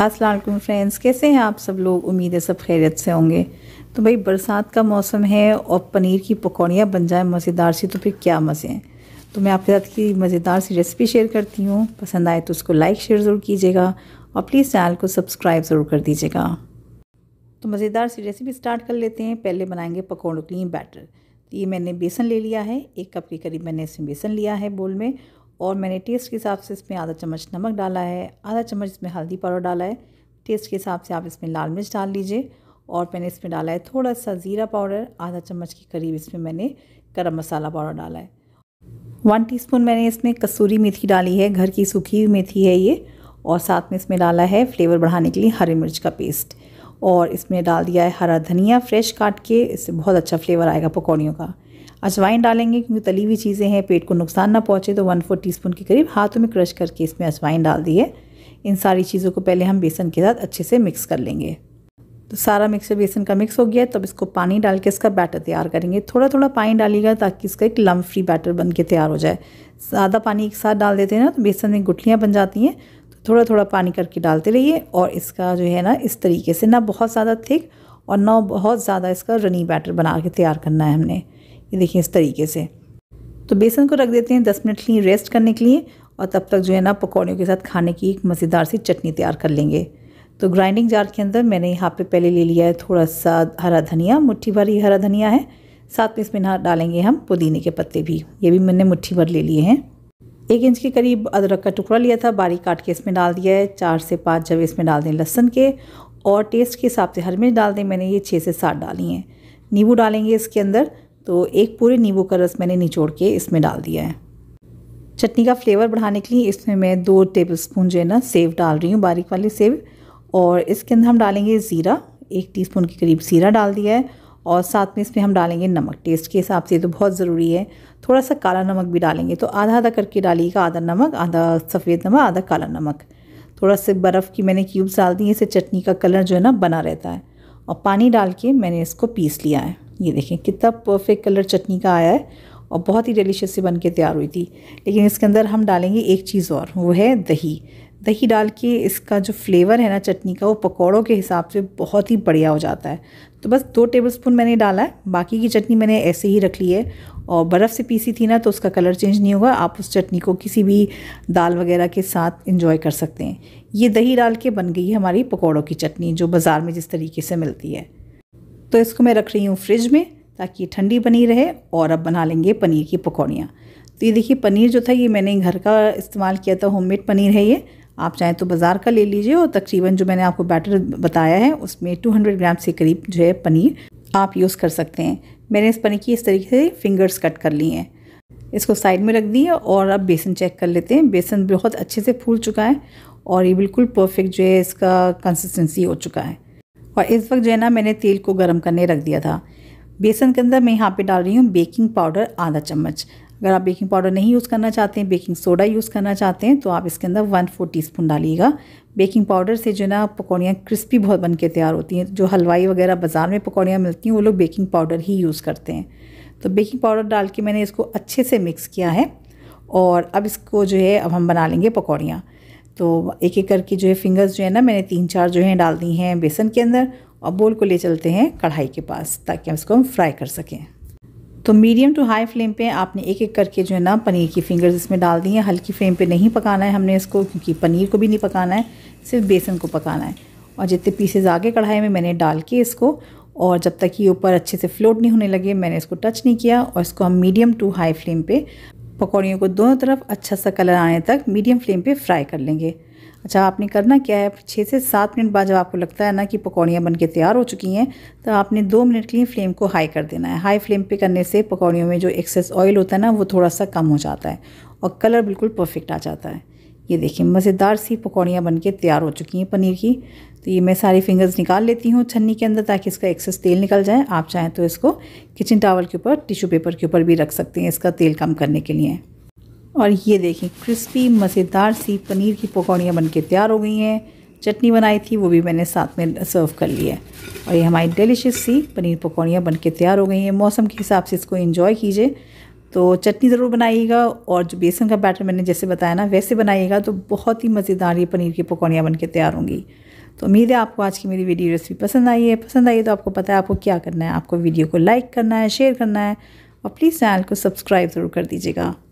असलकुम फ्रेंड्स कैसे हैं आप सब लोग उम्मीद है सब खैरियत से होंगे तो भाई बरसात का मौसम है और पनीर की पकौड़ियाँ बन जाए मज़ेदार सी तो फिर क्या मज़े हैं तो मैं आपके साथ की मज़ेदार सी रेसिपी शेयर करती हूँ पसंद आए तो उसको लाइक शेयर ज़रूर कीजिएगा और प्लीज़ चैनल को सब्सक्राइब ज़रूर कर दीजिएगा तो मज़ेदार सी रेसिपी स्टार्ट कर लेते हैं पहले बनाएंगे पकौड़ों के लिए बैटर तो ये मैंने बेसन ले लिया है एक कप के करीब मैंने इसमें बेसन लिया है बोल में और मैंने टेस्ट के हिसाब से इसमें आधा चम्मच नमक डाला है आधा चम्मच इसमें हल्दी पाउडर डाला है टेस्ट के हिसाब से आप इसमें लाल मिर्च डाल लीजिए और मैंने इसमें डाला है थोड़ा सा ज़ीरा पाउडर आधा चम्मच के करीब इसमें मैंने गर्म मसाला पाउडर डाला है वन टी मैंने इसमें कसूरी मेथी डाली है घर की सूखी हुई मेथी है ये और साथ में इसमें डाला है फ्लेवर बढ़ाने के लिए हरी मिर्च का पेस्ट और इसमें डाल दिया है हरा धनिया फ्रेश काट के इससे बहुत अच्छा फ्लेवर आएगा पकौड़ियों का अजवाइन डालेंगे क्योंकि तली हुई चीज़ें हैं पेट को नुकसान ना पहुँचे तो वन फोर टी के करीब हाथों में क्रश करके इसमें अजवाइन डाल दिए इन सारी चीज़ों को पहले हम बेसन के साथ अच्छे से मिक्स कर लेंगे तो सारा मिक्सर बेसन का मिक्स हो गया तब इसको पानी डाल के इसका बैटर तैयार करेंगे थोड़ा थोड़ा पानी डालिएगा ताकि इसका एक लम फ्री बैटर बन के तैयार हो जाए ज़्यादा पानी एक साथ डाल देते हैं ना तो बेसन में गुठलियाँ बन जाती हैं तो थोड़ा थोड़ा पानी करके डालते रहिए और इसका जो है ना इस तरीके से ना बहुत ज़्यादा थिक और ना बहुत ज़्यादा इसका रनी बैटर बना के तैयार करना है हमने ये देखिए इस तरीके से तो बेसन को रख देते हैं दस मिनट के लिए रेस्ट करने के लिए और तब तक जो है ना पकौड़ियों के साथ खाने की एक मज़ेदार सी चटनी तैयार कर लेंगे तो ग्राइंडिंग जार के अंदर मैंने यहाँ पे पहले ले लिया है थोड़ा सा हरा धनिया मुट्ठी भर हरा धनिया है साथ में इसमें डालेंगे हम पुदीने के पत्ते भी ये भी मैंने मुट्ठी भर ले लिए हैं एक इंच के करीब अदरक का टुकड़ा लिया था बारीक काट के इसमें डाल दिया है चार से पाँच जब इसमें डाल दें लहसन के और टेस्ट के हिसाब से हर मिर्च डाल दें मैंने ये छः से सात डाली हैं नींबू डालेंगे इसके अंदर तो एक पूरे नींबू का रस मैंने निचोड़ के इसमें डाल दिया है चटनी का फ्लेवर बढ़ाने के लिए इसमें मैं दो टेबल स्पून जो है ना सेब डाल रही हूँ बारीक वाले सेब और इसके अंदर हम डालेंगे ज़ीरा एक टीस्पून के करीब ज़ीरा डाल दिया है और साथ में इसमें हम डालेंगे नमक टेस्ट के हिसाब से तो बहुत ज़रूरी है थोड़ा सा काला नमक भी डालेंगे तो आधा आधा करके डालिएगा आधा नमक आधा सफ़ेद नमक आधा काला नमक थोड़ा सा बर्फ़ की मैंने क्यूब्स डाल दी इससे चटनी का कलर जो है ना बना रहता है और पानी डाल के मैंने इसको पीस लिया है ये देखें कितना परफेक्ट कलर चटनी का आया है और बहुत ही डिलीशियस से बन के तैयार हुई थी लेकिन इसके अंदर हम डालेंगे एक चीज़ और वो है दही दही डाल के इसका जो फ्लेवर है ना चटनी का वो पकौड़ों के हिसाब से बहुत ही बढ़िया हो जाता है तो बस दो टेबल स्पून मैंने डाला है बाकी की चटनी मैंने ऐसे ही रख ली है और बर्फ़ से पीसी थी ना तो उसका कलर चेंज नहीं होगा आप उस चटनी को किसी भी दाल वगैरह के साथ इंजॉय कर सकते हैं ये दही डाल के बन गई हमारी पकौड़ों की चटनी जो बाज़ार में जिस तरीके से मिलती है तो इसको मैं रख रही हूँ फ्रिज में ताकि ठंडी बनी रहे और अब बना लेंगे पनीर की पकौड़ियाँ तो ये देखिए पनीर जो था ये मैंने घर का इस्तेमाल किया था होममेड पनीर है ये आप चाहें तो बाज़ार का ले लीजिए और तकरीबन जो मैंने आपको बैटर बताया है उसमें 200 ग्राम से करीब जो है पनीर आप यूज़ कर सकते हैं मैंने इस पनीर की इस तरीके से फिंगर्स कट कर लिए हैं इसको साइड में रख दिए और अब बेसन चेक कर लेते हैं बेसन बहुत अच्छे से फूल चुका है और ये बिल्कुल परफेक्ट जो है इसका कंसिस्टेंसी हो चुका है और इस वक्त जो है ना मैंने तेल को गर्म करने रख दिया था बेसन के अंदर मैं यहाँ पे डाल रही हूँ बेकिंग पाउडर आधा चम्मच अगर आप बेकिंग पाउडर नहीं यूज़ करना चाहते हैं बेकिंग सोडा यूज़ करना चाहते हैं तो आप इसके अंदर वन फोर टी स्पून डालिएगा बेकिंग पाउडर से जो ना पकौड़ियाँ क्रिस्पी बहुत बन के तैयार होती हैं जो हलवाई वगैरह बाज़ार में पकौड़ियाँ मिलती हैं वो लोग बेकिंग पाउडर ही यूज़ करते हैं तो बेकिंग पाउडर डाल के मैंने इसको अच्छे से मिक्स किया है और अब इसको जो है अब हम बना लेंगे पकौड़ियाँ तो एक एक करके जो है फिंगर्स जो है ना मैंने तीन चार जो है डाल दी हैं बेसन के अंदर और बोल को ले चलते हैं कढ़ाई के पास ताकि हम इसको हम फ्राई कर सकें तो मीडियम टू हाई फ्लेम पे आपने एक एक करके जो है ना पनीर की फिंगर्स इसमें डाल दी हैं हल्की फ्लेम पे नहीं पकाना है हमने इसको क्योंकि पनीर को भी नहीं पकाना है सिर्फ बेसन को पकाना है और जितने पीसेज आगे कढ़ाई में मैंने डाल के इसको और जब तक ये ऊपर अच्छे से फ्लोट नहीं होने लगे मैंने इसको टच नहीं किया और इसको हम मीडियम टू हाई फ्लेम पर पकौड़ियों को दोनों तरफ अच्छा सा कलर आने तक मीडियम फ्लेम पे फ्राई कर लेंगे अच्छा आपने करना क्या है छः से सात मिनट बाद जब आपको लगता है ना कि पकौड़ियाँ बन के तैयार हो चुकी हैं तो आपने दो मिनट के लिए फ्लेम को हाई कर देना है हाई फ्लेम पे करने से पकौड़ियों में जो एक्सेस ऑयल होता है ना वो थोड़ा सा कम हो जाता है और कलर बिल्कुल परफेक्ट आ जाता है ये देखिए मज़ेदार सी पकौड़ियाँ बन के तैयार हो चुकी हैं पनीर की तो ये मैं सारी फिंगर्स निकाल लेती हूँ छन्नी के अंदर ताकि इसका एक्सेस तेल निकल जाए आप चाहें तो इसको किचन टावल के ऊपर टिश्यू पेपर के ऊपर भी रख सकते हैं इसका तेल कम करने के लिए और ये देखें क्रिस्पी मज़ेदार सी पनीर की पकौड़ियाँ बन के तैयार हो गई हैं चटनी बनाई थी वो भी मैंने साथ में सर्व कर ली है और ये हमारी डिलिशियस सी पनीर पकौड़ियाँ बन के तैयार हो गई हैं मौसम के हिसाब से इसको एंजॉय कीजिए तो चटनी ज़रूर बनाइएगा और जो बेसन का बैटर मैंने जैसे बताया ना वैसे बनाइएगा तो बहुत ही मज़ेदार ये पनीर की पकौड़ियाँ बन के तैयार होंगी तो उम्मीद है आपको आज की मेरी वीडियो रेसिपी पसंद आई है पसंद आई है तो आपको पता है आपको क्या करना है आपको वीडियो को लाइक करना है शेयर करना है और प्लीज़ चैनल को सब्सक्राइब ज़रूर कर दीजिएगा